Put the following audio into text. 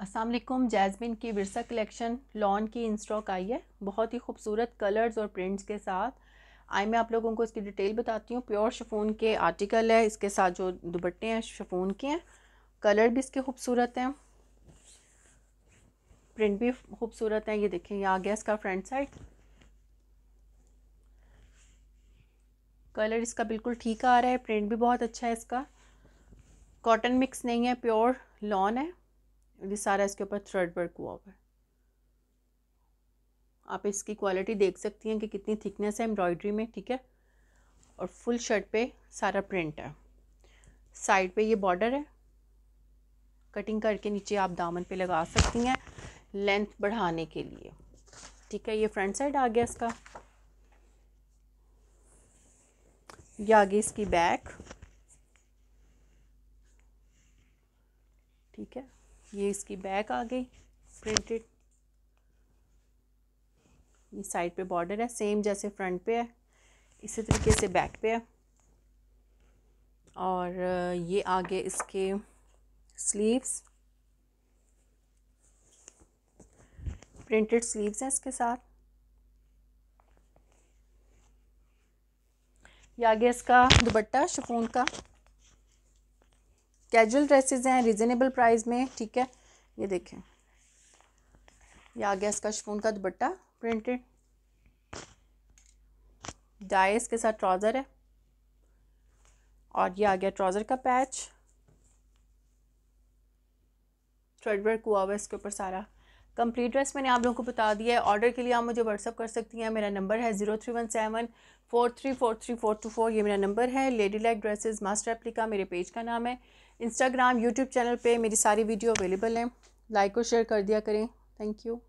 Aslam jasmine की Virsa collection lawn की इंस्टॉक आई है बहुत ही खूबसूरत कलर्स और प्रिंट्स के साथ आई मैं आप लोगों को इसकी डिटेल बताती हूँ प्योर शफून के आर्टिकल है इसके साथ जो दुपट्टे हैं शफून के हैं कलर भी इसके खूबसूरत हैं प्रिंट भी खूबसूरत हैं ये देखें ये आ गया इसका फ्रंट साइड कलर इसका बिल्कुल ठीक आ रहा है प्रिंट भी बहुत अच्छा है इसका कॉटन मिक्स नहीं है प्योर लॉन है ये सारा इसके ऊपर थ्रेड वर्क हुआ हुआ है आप इसकी क्वालिटी देख सकती हैं कि कितनी थिकनेस है एम्ब्रॉयडरी में ठीक है और फुल शर्ट पे सारा प्रिंट है साइड पे ये बॉर्डर है कटिंग करके नीचे आप दामन पे लगा सकती हैं लेंथ बढ़ाने के लिए ठीक है ये फ्रंट साइड आ गया इसका ये आ गई इसकी बैक ठीक है ये इसकी बैक आ गई प्रिंटेड ये साइड पे बॉर्डर है सेम जैसे फ्रंट पे है इसी तरीके से बैक पे है और ये आगे इसके स्लीव्स प्रिंटेड स्लीव्स हैं इसके साथ ये आगे इसका दुपट्टा शिफोन का कैजुअल ड्रेसेस हैं रिजनेबल प्राइस में ठीक है ये देखें ये आ गया इसका शिफोन का दुपट्टा प्रिंटेड डाइस के साथ ट्राउज़र है और ये आ गया ट्राउज़र का पैच थ्रेडवर्क हुआ हुआ है इसके ऊपर सारा कंप्लीट ड्रेस मैंने आप लोगों को बता दिया है ऑर्डर के लिए आप मुझे व्हाट्सअप कर सकती हैं मेरा नंबर है zero three one seven four three four three four two four ये मेरा नंबर है लेडी लाइक ड्रेसेस मास्टर एप्लिका मेरे पेज का नाम है इंस्टाग्राम यूट्यूब चैनल पर मेरी सारी वीडियो अवेलेबल हैं लाइक और शेयर कर दिया करें थैंक यू